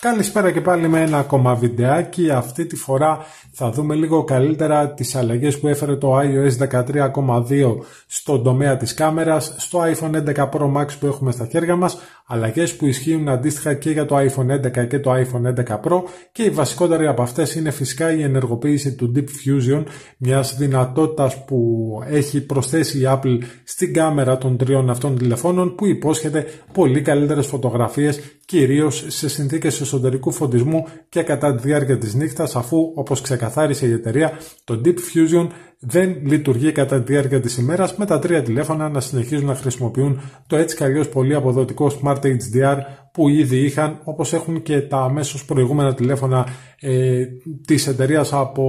Καλησπέρα και πάλι με ένα ακόμα βιντεάκι. Αυτή τη φορά θα δούμε λίγο καλύτερα τις αλλαγές που έφερε το iOS 13.2 στον τομέα της κάμερας, στο iPhone 11 Pro Max που έχουμε στα χέρια μας, αλλαγές που ισχύουν αντίστοιχα και για το iPhone 11 και το iPhone 11 Pro και η βασικότερη από αυτές είναι φυσικά η ενεργοποίηση του Deep Fusion, μιας δυνατότητας που έχει προσθέσει η Apple στην κάμερα των τριών αυτών τηλεφώνων που υπόσχεται πολύ καλύτερες φωτογραφίες, κυρίως σε συνθήκες εσωτερικού φωτισμού και κατά τη διάρκεια της νύχτας αφού, όπως ξεκαθάρισε η εταιρεία, το Deep Fusion δεν λειτουργεί κατά τη διάρκεια της ημέρας με τα τρία τηλέφωνα να συνεχίζουν να χρησιμοποιούν το έτσι καλλιώς πολύ αποδοτικό Smart HDR που ήδη είχαν, όπως έχουν και τα αμέσως προηγούμενα τηλέφωνα ε, της εταιρείας από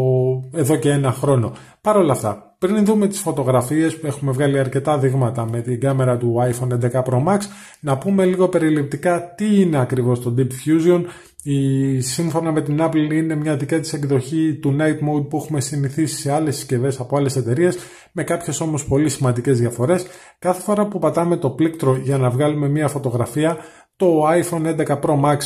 εδώ και ένα χρόνο. Παρ' όλα αυτά, πριν δούμε τις φωτογραφίες που έχουμε βγάλει αρκετά δείγματα με την κάμερα του iPhone 11 Pro Max, να πούμε λίγο περιληπτικά τι είναι ακριβώς το Deep Fusion. Η, σύμφωνα με την Apple είναι μια δική της εκδοχή του Night Mode που έχουμε συνηθίσει σε άλλες συσκευές από άλλες εταιρείες με κάποιες όμως πολύ σημαντικές διαφορές. Κάθε φορά που πατάμε το πλήκτρο για να βγάλουμε μια φωτογραφία το iPhone 11 Pro Max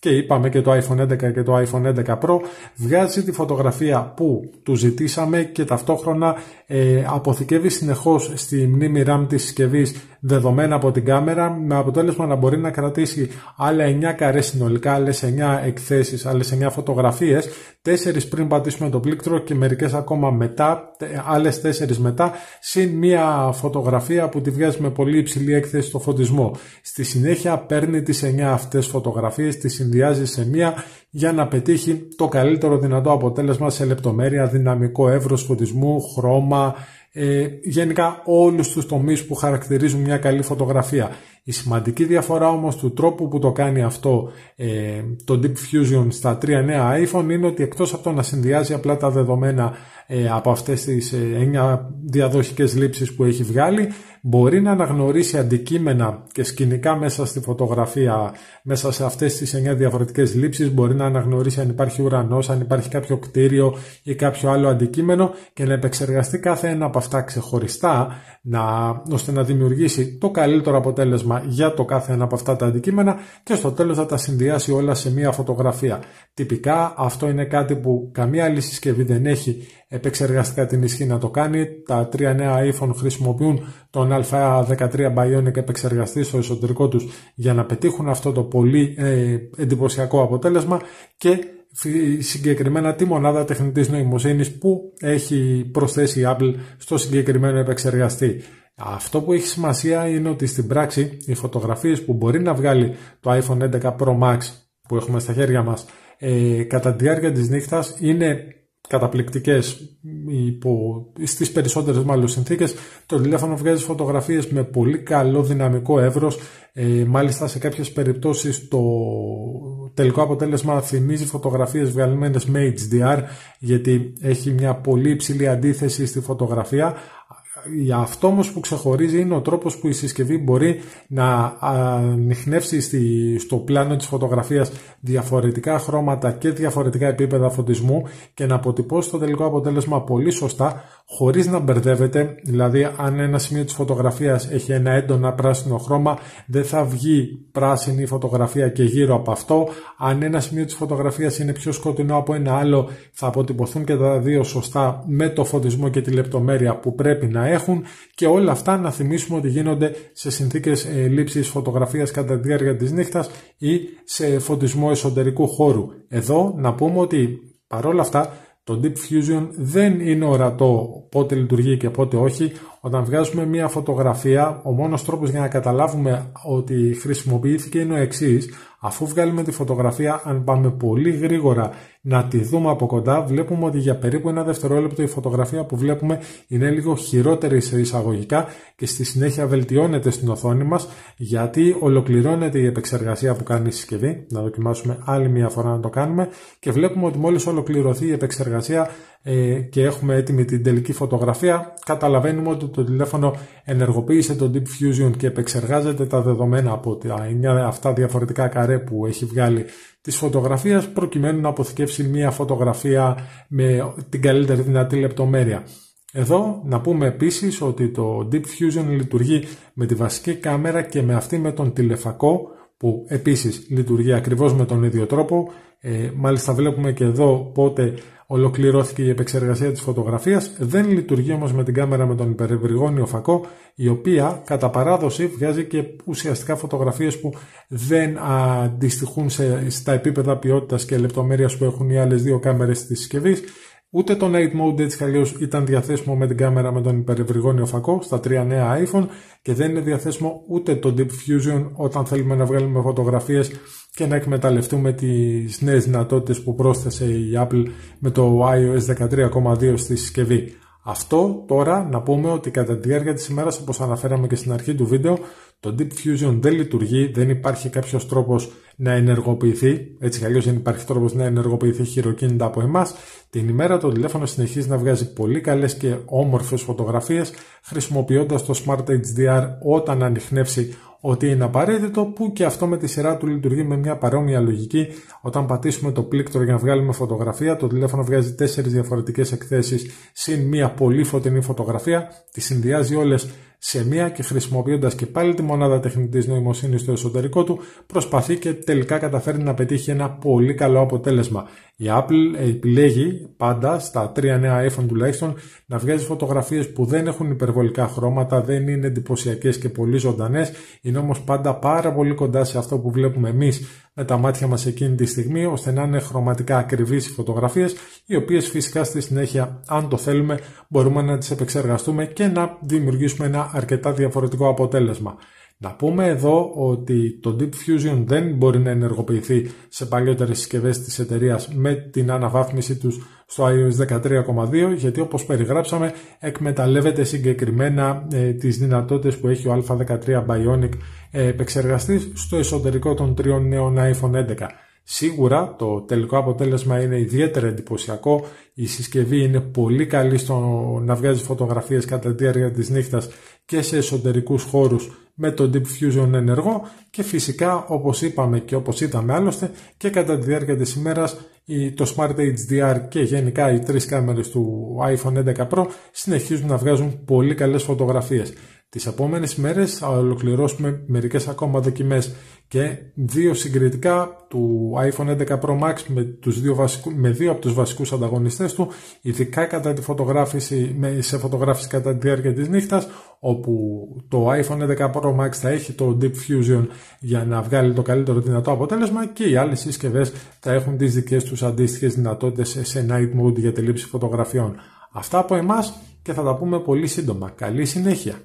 και είπαμε και το iPhone 11 και το iPhone 11 Pro βγάζει τη φωτογραφία που του ζητήσαμε και ταυτόχρονα ε, αποθηκεύει συνεχώς στη μνήμη RAM της συσκευής δεδομένα από την κάμερα με αποτέλεσμα να μπορεί να κρατήσει άλλα 9 καρέ συνολικά, άλλες 9 εκθέσεις, άλλες 9 φωτογραφίε. 4 πριν πατήσουμε το πλήκτρο και μερικές ακόμα μετά, άλλε 4 μετά, συν μία φωτογραφία που τη βγάζει με πολύ υψηλή έκθεση στο φωτισμό. Στη συνέχεια παίρνει τις 9 αυτές φωτογραφίες, τις συνδυάζει σε μία για να πετύχει το καλύτερο δυνατό αποτέλεσμα σε λεπτομέρεια, δυναμικό εύρος φωτισμού, χρώμα, ε, γενικά όλους τους τομείς που χαρακτηρίζουν μια καλή φωτογραφία. Η σημαντική διαφορά όμως του τρόπου που το κάνει αυτό ε, το Deep Fusion στα τρία νέα iPhone είναι ότι εκτός από το να συνδυάζει απλά τα δεδομένα ε, από αυτές τις 9 ε, διαδοχικές λήψεις που έχει βγάλει μπορεί να αναγνωρίσει αντικείμενα και σκηνικά μέσα στη φωτογραφία μέσα σε αυτές τις 9 διαφορετικές λήψεις μπορεί να αναγνωρίσει αν υπάρχει ουρανός, αν υπάρχει κάποιο κτίριο ή κάποιο άλλο αντικείμενο και να επεξεργαστεί κάθε ένα από αυτά ξεχωριστά να, ώστε να δημιουργήσει το καλύτερο αποτέλεσμα για το κάθε ένα από αυτά τα αντικείμενα και στο τέλος θα τα συνδυάσει όλα σε μία φωτογραφία. Τυπικά αυτό είναι κάτι που καμία άλλη συσκευή δεν έχει επεξεργαστικά την ισχύ να το κάνει. Τα τρία νέα iPhone χρησιμοποιούν τον α 13 Bionic επεξεργαστή στο εσωτερικό τους για να πετύχουν αυτό το πολύ ε, εντυπωσιακό αποτέλεσμα και συγκεκριμένα τη μονάδα τεχνητής νοημοσύνης που έχει προσθέσει η Apple στο συγκεκριμένο επεξεργαστή. Αυτό που έχει σημασία είναι ότι στην πράξη οι φωτογραφίες που μπορεί να βγάλει το iPhone 11 Pro Max που έχουμε στα χέρια μας ε, κατά τη διάρκεια της νύχτας είναι καταπληκτικές υπό, στις περισσότερες μάλλον συνθήκες. Το τηλέφωνο βγάζεις φωτογραφίες με πολύ καλό δυναμικό εύρος. Ε, μάλιστα σε κάποιες περιπτώσεις το τελικό αποτέλεσμα θυμίζει φωτογραφίες βγαλμένες με HDR γιατί έχει μια πολύ υψηλή αντίθεση στη φωτογραφία για αυτό όμως που ξεχωρίζει είναι ο τρόπος που η συσκευή μπορεί να ανοιχνεύσει στο πλάνο της φωτογραφίας διαφορετικά χρώματα και διαφορετικά επίπεδα φωτισμού και να αποτυπώσει το τελικό αποτέλεσμα πολύ σωστά Χωρίς να μπερδεύεται, δηλαδή αν ένα σημείο της φωτογραφίας έχει ένα έντονα πράσινο χρώμα, δεν θα βγει πράσινη η φωτογραφία και γύρω από αυτό. Αν ένα σημείο της φωτογραφίας είναι πιο σκοτεινό από ένα άλλο, θα αποτυπωθούν και τα δύο σωστά με το φωτισμό και τη λεπτομέρεια που πρέπει να έχουν και όλα αυτά να θυμίσουμε ότι γίνονται σε συνθήκες ε, λήψης φωτογραφίας κατά τη διάρκεια της νύχτας ή σε φωτισμό εσωτερικού χώρου. Εδώ να πούμε ότι παρόλα αυτά το Deep Fusion δεν είναι ορατό πότε λειτουργεί και πότε όχι. Όταν βγάζουμε μία φωτογραφία, ο μόνος τρόπος για να καταλάβουμε ότι χρησιμοποιήθηκε είναι ο εξής. Αφού βγάλουμε τη φωτογραφία, αν πάμε πολύ γρήγορα να τη δούμε από κοντά, βλέπουμε ότι για περίπου ένα δευτερόλεπτο η φωτογραφία που βλέπουμε είναι λίγο χειρότερη σε εισαγωγικά και στη συνέχεια βελτιώνεται στην οθόνη μας γιατί ολοκληρώνεται η επεξεργασία που κάνει η συσκευή. Να δοκιμάσουμε άλλη μια φορά να το κάνουμε και βλέπουμε ότι μόλις ολοκληρωθεί η επεξεργασία ε, και έχουμε έτοιμη την τελική φωτογραφία, καταλαβαίνουμε ότι το τηλέφωνο ενεργοποίησε το Deep Fusion και επεξεργάζεται τα δεδομένα από τα αυτά διαφορετικά καρέ που έχει βγάλει της φωτογραφίας προκειμένου να αποθηκεύσει μια φωτογραφία με την καλύτερη δυνατή λεπτομέρεια. Εδώ να πούμε επίσης ότι το Deep Fusion λειτουργεί με τη βασική κάμερα και με αυτή με τον τηλεφακό που επίσης λειτουργεί ακριβώς με τον ίδιο τρόπο. Ε, μάλιστα βλέπουμε και εδώ πότε Ολοκληρώθηκε η επεξεργασία της φωτογραφίας, δεν λειτουργεί όμως με την κάμερα με τον υπερευρυγόνιο φακό, η οποία κατά παράδοση βγάζει και ουσιαστικά φωτογραφίες που δεν αντιστοιχούν στα επίπεδα ποιότητας και λεπτομέρειας που έχουν οι άλλες δύο κάμερες της συσκευής Ούτε το Night Mode έτσι καλώς ήταν διαθέσιμο με την κάμερα με τον υπερευρυγόνιο φακό στα τρία νέα iPhone και δεν είναι διαθέσιμο ούτε το Deep Fusion όταν θέλουμε να βγάλουμε φωτογραφίες και να εκμεταλλευτούμε τις νέες δυνατότητες που πρόσθεσε η Apple με το iOS 13.2 στη συσκευή. Αυτό τώρα να πούμε ότι κατά τη διάρκεια της ημέρας, όπως αναφέραμε και στην αρχή του βίντεο, το Deep Fusion δεν λειτουργεί, δεν υπάρχει κάποιος τρόπος να ενεργοποιηθεί, έτσι κι δεν υπάρχει τρόπος να ενεργοποιηθεί χειροκίνητα από εμάς. Την ημέρα το τηλέφωνο συνεχίζει να βγάζει πολύ καλές και όμορφες φωτογραφίες, χρησιμοποιώντας το Smart HDR όταν ανοιχνεύσει ότι είναι απαραίτητο που και αυτό με τη σειρά του λειτουργεί με μια παρόμοια λογική. Όταν πατήσουμε το πλήκτρο για να βγάλουμε φωτογραφία, το τηλέφωνο βγάζει τέσσερις διαφορετικές εκθέσεις συν μια πολύ φωτεινή φωτογραφία, τη συνδυάζει όλες σε μία και χρησιμοποιώντας και πάλι τη μονάδα τεχνητής νοημοσύνης στο εσωτερικό του, προσπαθεί και τελικά καταφέρνει να πετύχει ένα πολύ καλό αποτέλεσμα. Η Apple επιλέγει πάντα στα τρία νέα iPhone τουλάχιστον να βγάζει φωτογραφίες που δεν έχουν υπερβολικά χρώματα, δεν είναι εντυπωσιακές και πολύ ζωντανές, είναι όμως πάντα πάρα πολύ κοντά σε αυτό που βλέπουμε εμείς με τα μάτια μας εκείνη τη στιγμή, ώστε να είναι χρωματικά ακριβείς οι φωτογραφίες, οι οποίες φυσικά στη συνέχεια, αν το θέλουμε, μπορούμε να τις επεξεργαστούμε και να δημιουργήσουμε ένα αρκετά διαφορετικό αποτέλεσμα. Να πούμε εδώ ότι το Deep Fusion δεν μπορεί να ενεργοποιηθεί σε παλιότερες συσκευές της εταιρείας με την αναβάθμιση τους στο iOS 13.2 γιατί όπως περιγράψαμε εκμεταλλεύεται συγκεκριμένα ε, τις δυνατότητες που έχει ο α13 Bionic ε, επεξεργαστής στο εσωτερικό των τριών νέων iPhone 11. Σίγουρα το τελικό αποτέλεσμα είναι ιδιαίτερα εντυπωσιακό. Η συσκευή είναι πολύ καλή στο να βγάζει φωτογραφίες κατά τη διάρκεια της νύχτας και σε εσωτερικούς χώρους με το Deep Fusion ενεργό και φυσικά όπως είπαμε και όπως είδαμε άλλωστε και κατά τη διάρκεια της ημέρας το Smart HDR και γενικά οι τρεις κάμερες του iPhone 11 Pro συνεχίζουν να βγάζουν πολύ καλές φωτογραφίες. Τις επόμενες μέρες θα ολοκληρώσουμε μερικές ακόμα δοκιμές και δύο συγκριτικά του iPhone 11 Pro Max με, τους δύο με δύο από τους βασικούς ανταγωνιστές του, ειδικά κατά τη φωτογράφηση, σε φωτογράφηση κατά τη διάρκεια της νύχτας, όπου το iPhone 11 Pro Max θα έχει το Deep Fusion για να βγάλει το καλύτερο δυνατό αποτέλεσμα και οι άλλες συσκευές θα έχουν τις δικές τους αντίστοιχες δυνατότητες σε night mode για τη λήψη φωτογραφιών. Αυτά από εμάς και θα τα πούμε πολύ σύντομα. Καλή συνέχεια!